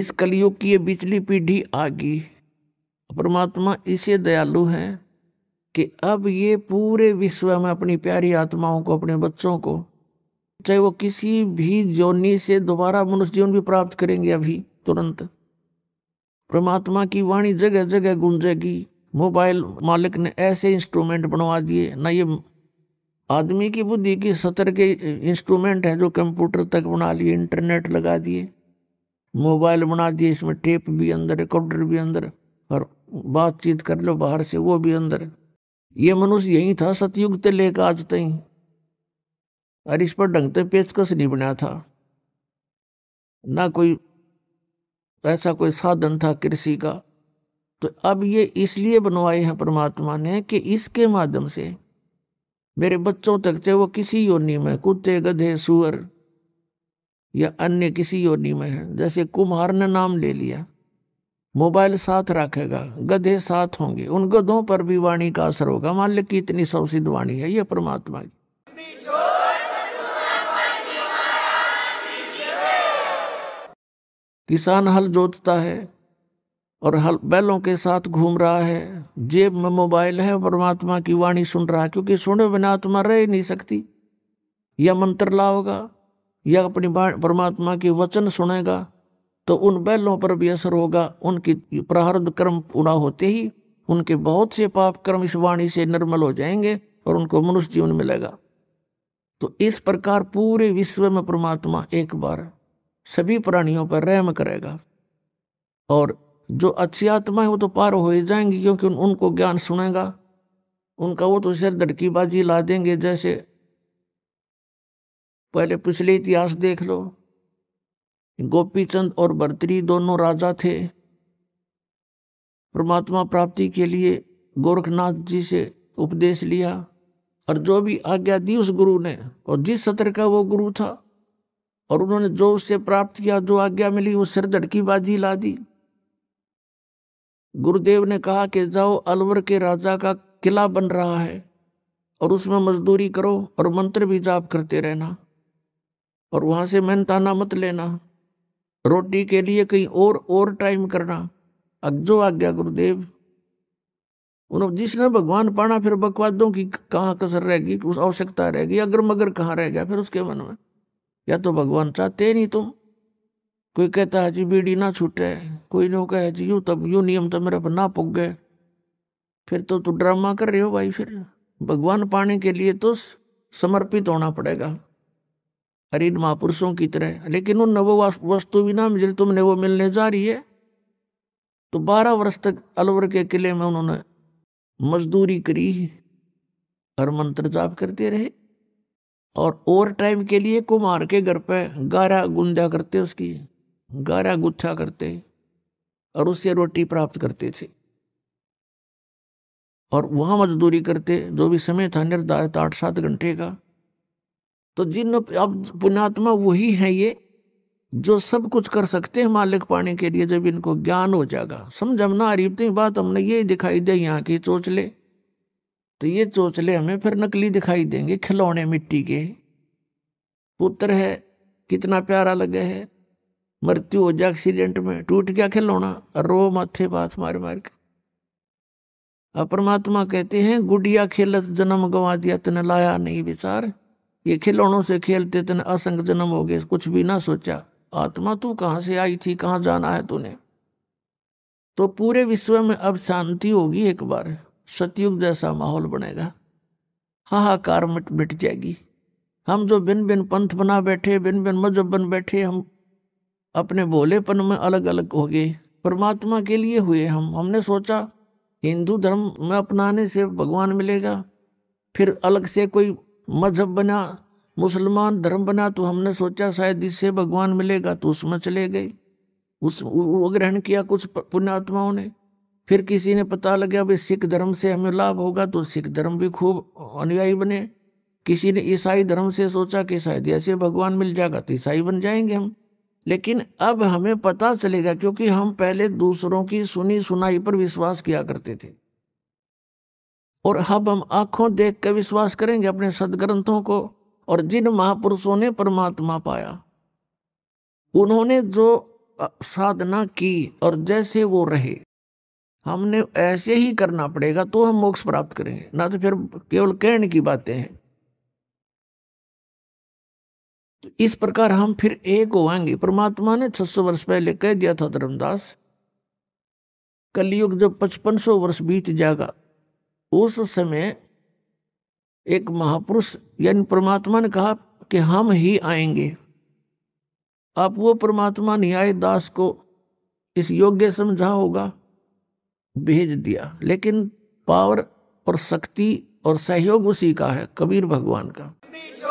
इस कलियुग की ये बिजली पीढ़ी आ गई परमात्मा इसे दयालु है कि अब ये पूरे विश्व में अपनी प्यारी आत्माओं को अपने बच्चों को चाहे वो किसी भी जोनी से दोबारा मनुष्य जीवन भी प्राप्त करेंगे अभी तुरंत परमात्मा की वाणी जगह जगह गूंजेगी मोबाइल मालिक ने ऐसे इंस्ट्रूमेंट बनवा दिए ना ये आदमी की बुद्धि की सतर के इंस्ट्रूमेंट है जो कंप्यूटर तक बना लिए इंटरनेट लगा दिए मोबाइल बना दिए इसमें टेप भी अंदर रिकॉर्डर भी अंदर और बातचीत कर लो बाहर से वो भी अंदर ये मनुष्य यही था सतयुग ते लेकर आज तई और इस पर ढंगते पेचकस नहीं बना था ना कोई ऐसा कोई साधन था कृषि का तो अब ये इसलिए बनवाए हैं परमात्मा ने कि इसके माध्यम से मेरे बच्चों तक चाहे वो किसी योनि में कुत्ते गधे सुअर या अन्य किसी योनि में है जैसे कुम्हार ने नाम ले लिया मोबाइल साथ रखेगा गधे साथ होंगे उन गधों पर भी वाणी का असर होगा मान लो कि इतनी सौसिद वाणी है यह परमात्मा की किसान हल जोतता है और हल बैलों के साथ घूम रहा है जेब में मोबाइल है परमात्मा की वाणी सुन रहा है क्योंकि सुने बिना आत्मा रह ही नहीं सकती या मंत्र लाओगा या अपनी परमात्मा के वचन सुनेगा तो उन बैलों पर भी असर होगा उनकी प्रारब्ध कर्म पूरा होते ही उनके बहुत से पाप कर्म इस वाणी से निर्मल हो जाएंगे और उनको मनुष्य जीवन मिलेगा तो इस प्रकार पूरे विश्व में परमात्मा एक बार सभी प्राणियों पर रहम करेगा और जो अच्छी आत्मा है वो तो पार हो ही जाएंगी क्योंकि उन, उनको ज्ञान सुनेगा उनका वो तो सिर धड़कीबाजी ला देंगे जैसे पहले पिछले इतिहास देख लो गोपीचंद और बर्तरी दोनों राजा थे परमात्मा प्राप्ति के लिए गोरखनाथ जी से उपदेश लिया और जो भी आज्ञा दी उस गुरु ने और जिस सत्र का वो गुरु था और उन्होंने जो उससे प्राप्त किया जो आज्ञा मिली वो सिर धड़की बाजी ला दी गुरुदेव ने कहा कि जाओ अलवर के राजा का किला बन रहा है और उसमें मजदूरी करो और मंत्र भी जाप करते रहना और वहाँ से मेहनताना मत लेना रोटी के लिए कहीं और और टाइम करना आ आज्ञा गुरुदेव उन्होंने जिसने भगवान पाना फिर बकवादों की कहाँ कसर रहेगी उस आवश्यकता रहेगी अगर मगर कहाँ रह गया फिर उसके मन में या तो भगवान चाहते नहीं तो कोई कहता है जी बीड़ी ना छूटे कोई नो कहे जी यूँ तब यू नियम तो मेरे पर ना पुग गए फिर तो तू तो ड्रामा कर रहे हो भाई फिर भगवान पाने के लिए तो समर्पित होना पड़ेगा अरे इन महापुरुषों की तरह लेकिन उन नवो वस्तु बिना मिल तुमने वो मिलने जा रही है तो बारह वर्ष तक अलवर के किले में उन्होंने मजदूरी करी हर मंत्र जाप करते रहे और ओवर टाइम के लिए कुमार के घर पे गारा गुंदा करते उसकी गारा गुत्था करते और उससे रोटी प्राप्त करते थे और वहाँ मजदूरी करते जो भी समय था निर्धारित आठ सात घंटे का तो जिन अब पुण्यात्मा वही है ये जो सब कुछ कर सकते हैं मालिक पाने के लिए जब इनको ज्ञान हो जाएगा समझम ना अरीबती बात हमने ये दिखाई दे यहाँ की चोचले तो ये चोचले हमें फिर नकली दिखाई देंगे खिलौने मिट्टी के पुत्र है कितना प्यारा लगे है मृत्यु हो जाए एक्सीडेंट में टूट गया खिलौना रो माथे बात मार मार के अब परमात्मा कहते हैं गुड़िया खेलत जन्म गंवा दिया तूने लाया नहीं विचार ये खिलौनों से खेलते तन असंग जन्म हो गए कुछ भी ना सोचा आत्मा तू कहाँ से आई थी कहाँ जाना है तूने तो पूरे विश्व में अब शांति होगी एक बार सतयुग जैसा माहौल बनेगा हाहाकार मिट मिट जाएगी हम जो बिन बिन पंथ बना बैठे बिन बिन मजहब बन बैठे हम अपने भोलेपन में अलग अलग हो गए परमात्मा के लिए हुए हम हमने सोचा हिंदू धर्म में अपनाने से भगवान मिलेगा फिर अलग से कोई मजहब बना मुसलमान धर्म बना तो हमने सोचा शायद इससे भगवान मिलेगा तो उसमें चले गए उस वो ग्रहण किया कुछ पुण्यात्माओं ने फिर किसी ने पता लगा भाई सिख धर्म से हमें लाभ होगा तो सिख धर्म भी खूब अनुयायी बने किसी ने ईसाई धर्म से सोचा कि शायद ऐसे भगवान मिल जाएगा तो ईसाई बन जाएंगे हम लेकिन अब हमें पता चलेगा क्योंकि हम पहले दूसरों की सुनी सुनाई पर विश्वास किया करते थे और अब हम आंखों देख कर विश्वास करेंगे अपने सदग्रंथों को और जिन महापुरुषों ने परमात्मा पाया उन्होंने जो साधना की और जैसे वो रहे हमने ऐसे ही करना पड़ेगा तो हम मोक्ष प्राप्त करेंगे ना तो फिर केवल कहने की बातें हैं तो इस प्रकार हम फिर एक आएंगे परमात्मा ने 600 वर्ष पहले कह दिया था धर्मदास कलयुग जब 5500 वर्ष बीत जाएगा उस समय एक महापुरुष यानी परमात्मा ने कहा कि हम ही आएंगे आप वो परमात्मा न्याय दास को इस योग्य समझा होगा भेज दिया लेकिन पावर और शक्ति और सहयोग उसी का है कबीर भगवान का